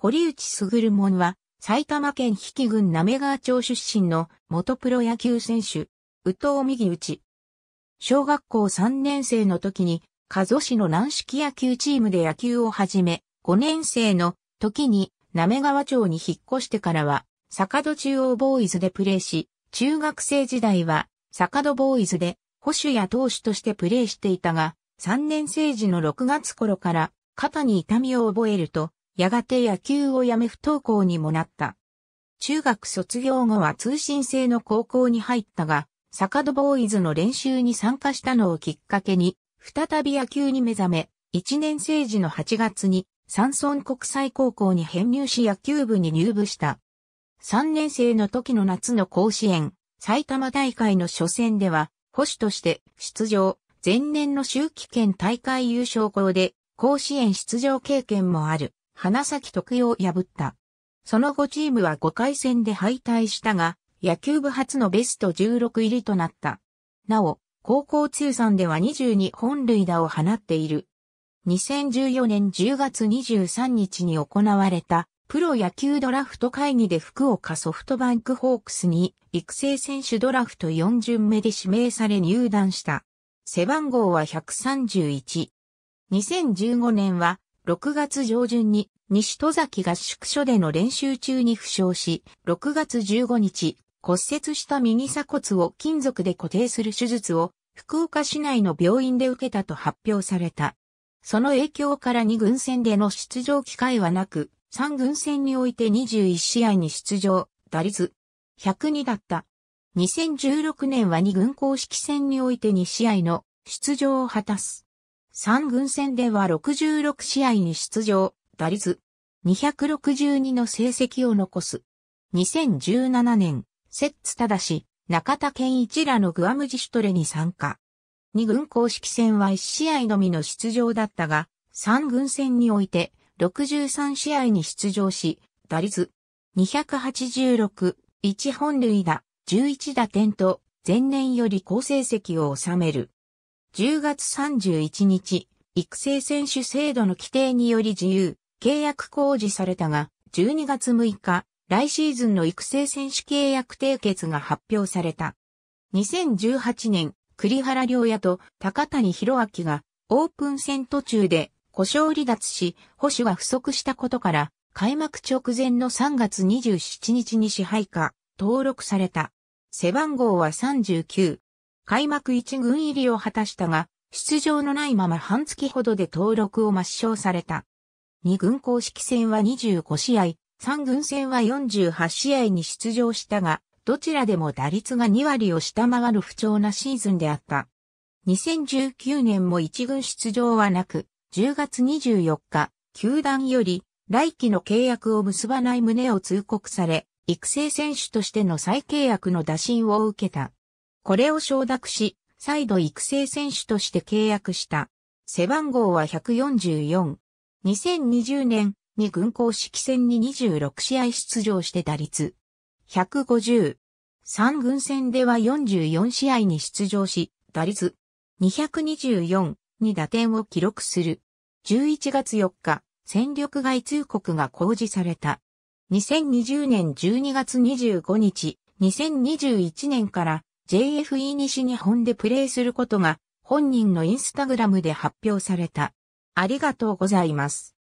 堀内卓門は、埼玉県比企郡滑川町出身の元プロ野球選手、宇藤右内。小学校3年生の時に、加須市の軟式野球チームで野球を始め、5年生の時に、滑川町に引っ越してからは、坂戸中央ボーイズでプレーし、中学生時代は、坂戸ボーイズで、保守や投手としてプレーしていたが、3年生時の6月頃から、肩に痛みを覚えると、やがて野球をやめ不登校にもなった。中学卒業後は通信制の高校に入ったが、坂戸ボーイズの練習に参加したのをきっかけに、再び野球に目覚め、1年生時の8月に、山村国際高校に編入し野球部に入部した。3年生の時の夏の甲子園、埼玉大会の初戦では、保守として出場、前年の秋季県大会優勝校で、甲子園出場経験もある。花咲徳栄を破った。その後チームは5回戦で敗退したが、野球部初のベスト16入りとなった。なお、高校通算では22本塁打を放っている。2014年10月23日に行われたプロ野球ドラフト会議で福岡ソフトバンクホークスに育成選手ドラフト4巡目で指名され入団した。背番号は131。2015年は6月上旬に西戸崎合宿所での練習中に負傷し、6月15日、骨折した右鎖骨を金属で固定する手術を福岡市内の病院で受けたと発表された。その影響から2軍戦での出場機会はなく、3軍戦において21試合に出場、打率102だった。2016年は2軍公式戦において2試合の出場を果たす。三軍戦では66試合に出場、打率262の成績を残す。2017年、セッツただし、中田健一らのグアム自主トレに参加。二軍公式戦は1試合のみの出場だったが、三軍戦において63試合に出場し、打率286、1本塁打、11打点と前年より好成績を収める。10月31日、育成選手制度の規定により自由、契約公示されたが、12月6日、来シーズンの育成選手契約締結が発表された。2018年、栗原良也と高谷博明がオープン戦途中で故障離脱し、保守は不足したことから、開幕直前の3月27日に支配下、登録された。背番号は39、開幕一軍入りを果たしたが、出場のないまま半月ほどで登録を抹消された。二軍公式戦は25試合、三軍戦は48試合に出場したが、どちらでも打率が2割を下回る不調なシーズンであった。2019年も一軍出場はなく、10月24日、球団より来季の契約を結ばない旨を通告され、育成選手としての再契約の打診を受けた。これを承諾し、再度育成選手として契約した。背番号は144。2020年に軍公式戦に26試合出場して打率。150。3軍戦では44試合に出場し、打率。224に打点を記録する。11月4日、戦力外通告が公示された。2020年12月25日、2021年から JFE 西日本でプレーすることが本人のインスタグラムで発表された。ありがとうございます。